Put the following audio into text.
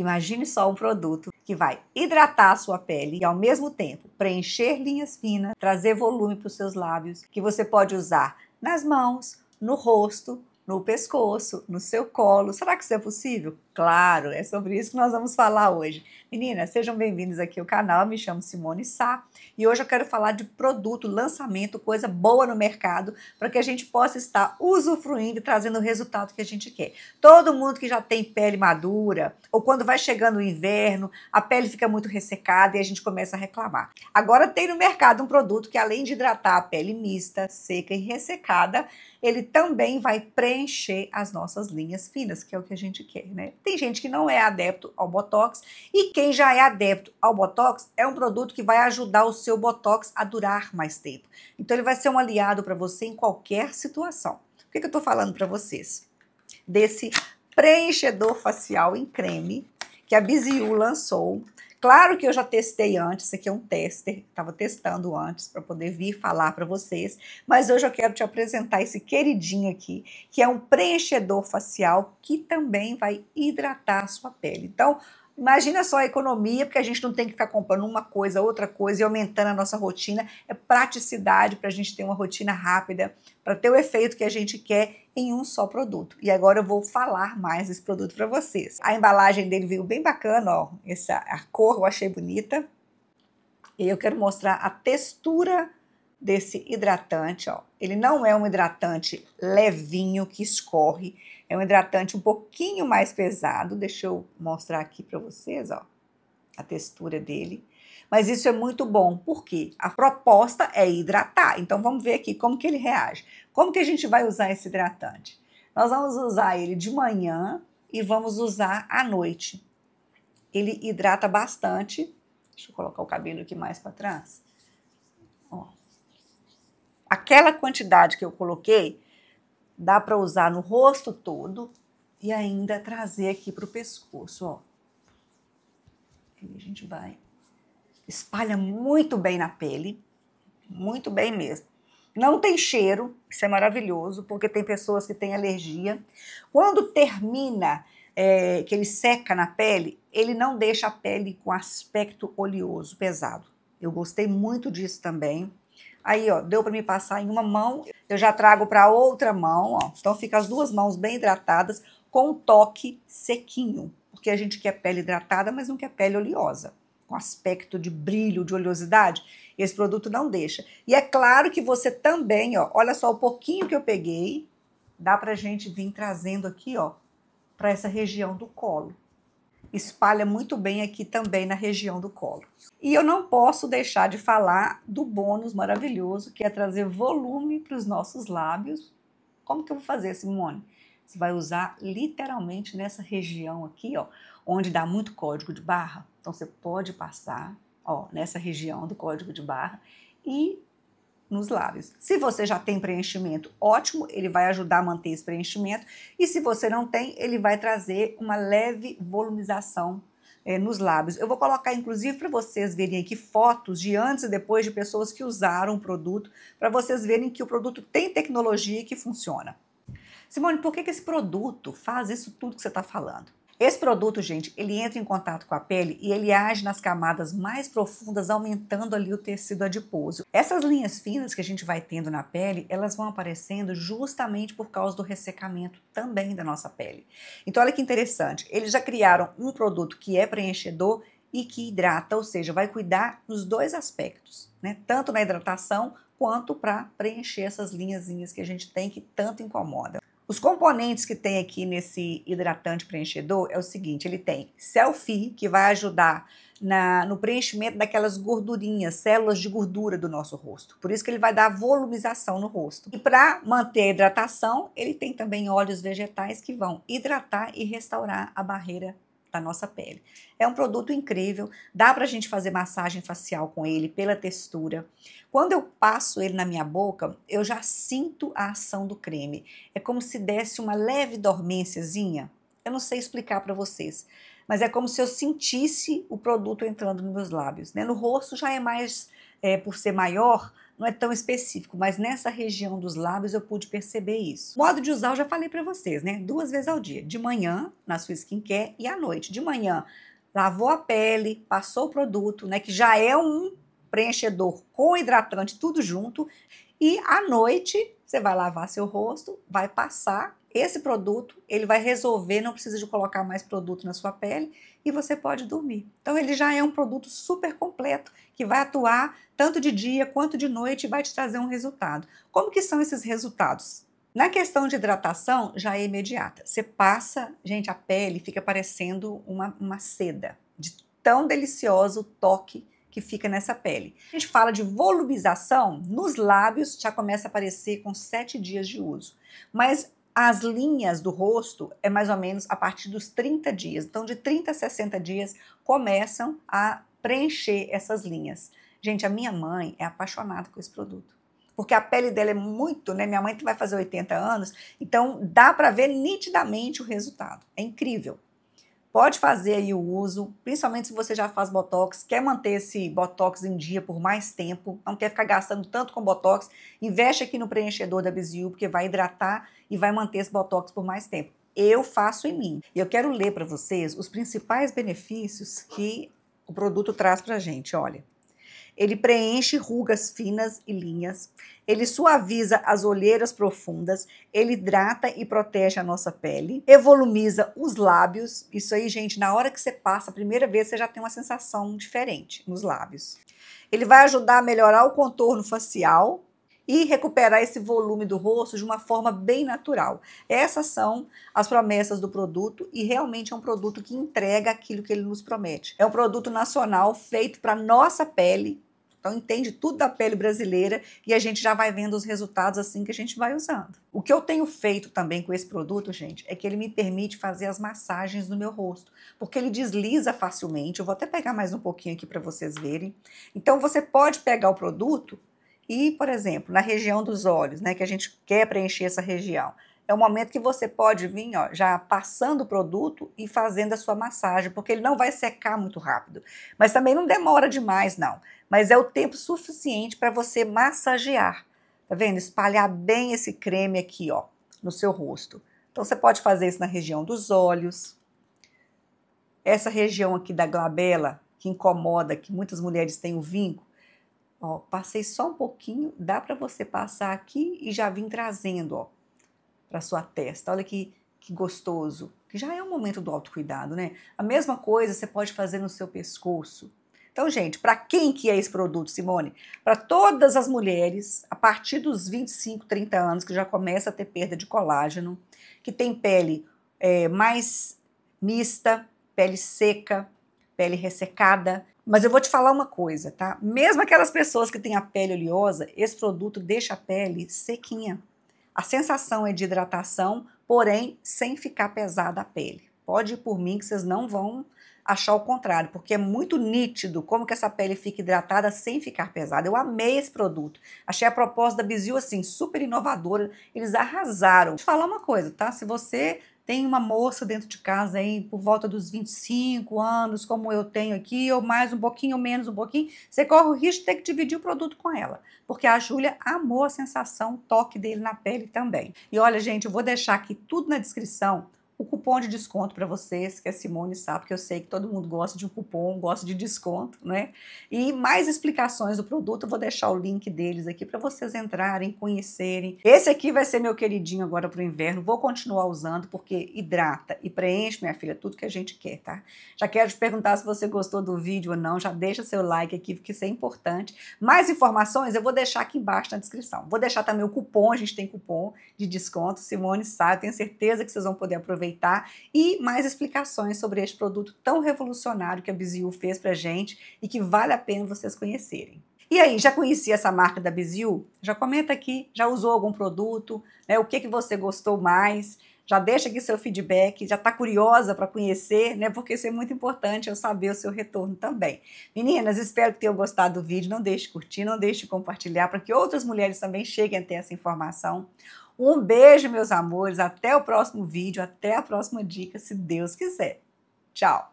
Imagine só um produto que vai hidratar a sua pele e ao mesmo tempo preencher linhas finas, trazer volume para os seus lábios, que você pode usar nas mãos, no rosto, no pescoço, no seu colo. Será que isso é possível? Claro, é sobre isso que nós vamos falar hoje. Meninas, sejam bem-vindos aqui ao canal. me chamo Simone Sá e hoje eu quero falar de produto, lançamento, coisa boa no mercado para que a gente possa estar usufruindo e trazendo o resultado que a gente quer. Todo mundo que já tem pele madura ou quando vai chegando o inverno, a pele fica muito ressecada e a gente começa a reclamar. Agora tem no mercado um produto que além de hidratar a pele mista, seca e ressecada, ele também vai preencher as nossas linhas finas, que é o que a gente quer, né? tem gente que não é adepto ao Botox e quem já é adepto ao Botox é um produto que vai ajudar o seu Botox a durar mais tempo. Então ele vai ser um aliado para você em qualquer situação. O que, que eu estou falando para vocês? Desse preenchedor facial em creme que a Biziu lançou Claro que eu já testei antes, isso aqui é um tester, estava testando antes para poder vir falar para vocês, mas hoje eu quero te apresentar esse queridinho aqui, que é um preenchedor facial que também vai hidratar a sua pele. Então, Imagina só a economia, porque a gente não tem que ficar comprando uma coisa, outra coisa e aumentando a nossa rotina. É praticidade para a gente ter uma rotina rápida, para ter o efeito que a gente quer em um só produto. E agora eu vou falar mais desse produto para vocês. A embalagem dele veio bem bacana, ó. Essa a cor eu achei bonita. E eu quero mostrar a textura desse hidratante, ó. Ele não é um hidratante levinho que escorre é um hidratante um pouquinho mais pesado, deixa eu mostrar aqui para vocês, ó, a textura dele. Mas isso é muito bom, porque a proposta é hidratar. Então vamos ver aqui como que ele reage. Como que a gente vai usar esse hidratante? Nós vamos usar ele de manhã e vamos usar à noite. Ele hidrata bastante. Deixa eu colocar o cabelo aqui mais para trás. Ó. Aquela quantidade que eu coloquei Dá para usar no rosto todo e ainda trazer aqui para o pescoço, ó. E a gente vai. Espalha muito bem na pele, muito bem mesmo. Não tem cheiro, isso é maravilhoso, porque tem pessoas que têm alergia. Quando termina, é, que ele seca na pele, ele não deixa a pele com aspecto oleoso, pesado. Eu gostei muito disso também. Aí, ó, deu para me passar em uma mão, eu já trago para outra mão, ó. Então fica as duas mãos bem hidratadas com um toque sequinho, porque a gente quer pele hidratada, mas não quer pele oleosa, com aspecto de brilho, de oleosidade. Esse produto não deixa. E é claro que você também, ó, olha só o pouquinho que eu peguei, dá pra gente vir trazendo aqui, ó, para essa região do colo espalha muito bem aqui também na região do colo. E eu não posso deixar de falar do bônus maravilhoso que é trazer volume para os nossos lábios. Como que eu vou fazer, Simone? Você vai usar literalmente nessa região aqui, ó, onde dá muito código de barra. Então você pode passar, ó, nessa região do código de barra e nos lábios. Se você já tem preenchimento, ótimo, ele vai ajudar a manter esse preenchimento. E se você não tem, ele vai trazer uma leve volumização é, nos lábios. Eu vou colocar, inclusive, para vocês verem aqui fotos de antes e depois de pessoas que usaram o produto, para vocês verem que o produto tem tecnologia e que funciona. Simone, por que, que esse produto faz isso tudo que você está falando? Esse produto, gente, ele entra em contato com a pele e ele age nas camadas mais profundas, aumentando ali o tecido adiposo. Essas linhas finas que a gente vai tendo na pele, elas vão aparecendo justamente por causa do ressecamento também da nossa pele. Então, olha que interessante, eles já criaram um produto que é preenchedor e que hidrata, ou seja, vai cuidar nos dois aspectos, né? Tanto na hidratação quanto para preencher essas linhas que a gente tem que tanto incomoda. Os componentes que tem aqui nesse hidratante preenchedor é o seguinte, ele tem selfie, que vai ajudar na, no preenchimento daquelas gordurinhas, células de gordura do nosso rosto. Por isso que ele vai dar volumização no rosto. E para manter a hidratação, ele tem também óleos vegetais que vão hidratar e restaurar a barreira da nossa pele. É um produto incrível, dá para a gente fazer massagem facial com ele pela textura. Quando eu passo ele na minha boca, eu já sinto a ação do creme. É como se desse uma leve dormênciazinha. Eu não sei explicar para vocês, mas é como se eu sentisse o produto entrando nos meus lábios. Né? No rosto já é mais, é, por ser maior, não é tão específico, mas nessa região dos lábios eu pude perceber isso. Modo de usar eu já falei para vocês, né? Duas vezes ao dia, de manhã na sua skincare e à noite. De manhã, lavou a pele, passou o produto, né, que já é um preenchedor com hidratante tudo junto, e à noite você vai lavar seu rosto, vai passar esse produto, ele vai resolver, não precisa de colocar mais produto na sua pele e você pode dormir. Então ele já é um produto super completo que vai atuar tanto de dia quanto de noite e vai te trazer um resultado. Como que são esses resultados? Na questão de hidratação, já é imediata. Você passa, gente, a pele fica parecendo uma, uma seda, de tão delicioso o toque que fica nessa pele. A gente fala de volumização nos lábios já começa a aparecer com 7 dias de uso. Mas as linhas do rosto é mais ou menos a partir dos 30 dias. Então, de 30 a 60 dias começam a preencher essas linhas. Gente, a minha mãe é apaixonada com esse produto. Porque a pele dela é muito, né? Minha mãe vai fazer 80 anos, então dá para ver nitidamente o resultado. É incrível. Pode fazer aí o uso, principalmente se você já faz botox, quer manter esse botox em dia por mais tempo, não quer ficar gastando tanto com botox, investe aqui no preenchedor da Bizil, porque vai hidratar e vai manter esse botox por mais tempo. Eu faço em mim. E eu quero ler para vocês os principais benefícios que o produto traz a gente, olha. Ele preenche rugas finas e linhas, ele suaviza as olheiras profundas, ele hidrata e protege a nossa pele, evolumiza os lábios. Isso aí, gente, na hora que você passa a primeira vez, você já tem uma sensação diferente nos lábios. Ele vai ajudar a melhorar o contorno facial, e recuperar esse volume do rosto de uma forma bem natural. Essas são as promessas do produto e realmente é um produto que entrega aquilo que ele nos promete. É um produto nacional feito para nossa pele, então entende tudo da pele brasileira e a gente já vai vendo os resultados assim que a gente vai usando. O que eu tenho feito também com esse produto, gente, é que ele me permite fazer as massagens no meu rosto, porque ele desliza facilmente. Eu vou até pegar mais um pouquinho aqui para vocês verem. Então você pode pegar o produto e, por exemplo, na região dos olhos, né, que a gente quer preencher essa região, é o momento que você pode vir, ó, já passando o produto e fazendo a sua massagem, porque ele não vai secar muito rápido. Mas também não demora demais, não mas é o tempo suficiente para você massagear. Tá vendo? Espalhar bem esse creme aqui, ó, no seu rosto. Então você pode fazer isso na região dos olhos. Essa região aqui da glabela, que incomoda, que muitas mulheres têm o vinco, ó, passei só um pouquinho, dá para você passar aqui e já vim trazendo, ó, para sua testa. Olha que que gostoso, que já é o momento do autocuidado, né? A mesma coisa você pode fazer no seu pescoço. Então, gente, para quem que é esse produto, Simone? Para todas as mulheres, a partir dos 25, 30 anos, que já começa a ter perda de colágeno, que tem pele é, mais mista, pele seca, pele ressecada. Mas eu vou te falar uma coisa, tá? Mesmo aquelas pessoas que têm a pele oleosa, esse produto deixa a pele sequinha. A sensação é de hidratação, porém sem ficar pesada a pele. Pode ir por mim que vocês não vão achar o contrário, porque é muito nítido como que essa pele fica hidratada sem ficar pesada. Eu amei esse produto. Achei a proposta da Bizil assim super inovadora. Eles arrasaram. Vou te falar uma coisa, tá? Se você tem uma moça dentro de casa aí por volta dos 25 anos, como eu tenho aqui, ou mais um pouquinho, ou menos um pouquinho, você corre o risco de ter que dividir o produto com ela. Porque a Júlia amou a sensação, o toque dele na pele também. E olha, gente, eu vou deixar aqui tudo na descrição o cupom de desconto para vocês, que a Simone sabe que eu sei que todo mundo gosta de um cupom, gosta de desconto, né? E mais explicações do produto, eu vou deixar o link deles aqui para vocês entrarem, conhecerem. Esse aqui vai ser meu queridinho agora para o inverno, vou continuar usando porque hidrata e preenche, minha filha, tudo que a gente quer, tá? Já quero te perguntar se você gostou do vídeo ou não, já deixa seu like aqui, porque isso é importante. Mais informações eu vou deixar aqui embaixo na descrição. Vou deixar também o cupom, a gente tem cupom de desconto, Simone sabe, tenho certeza que vocês vão poder aproveitar aproveitar e mais explicações sobre este produto tão revolucionário que a Bizil fez pra gente e que vale a pena vocês conhecerem. E aí, já conhecia essa marca da Bizil? Já comenta aqui, já usou algum produto, né? o que, que você gostou mais? Já deixa aqui seu feedback, já está curiosa para conhecer, né? Porque isso é muito importante eu saber o seu retorno também. Meninas, espero que tenham gostado do vídeo. Não deixe de curtir, não deixe de compartilhar para que outras mulheres também cheguem a ter essa informação. Um beijo, meus amores. Até o próximo vídeo, até a próxima dica, se Deus quiser. Tchau!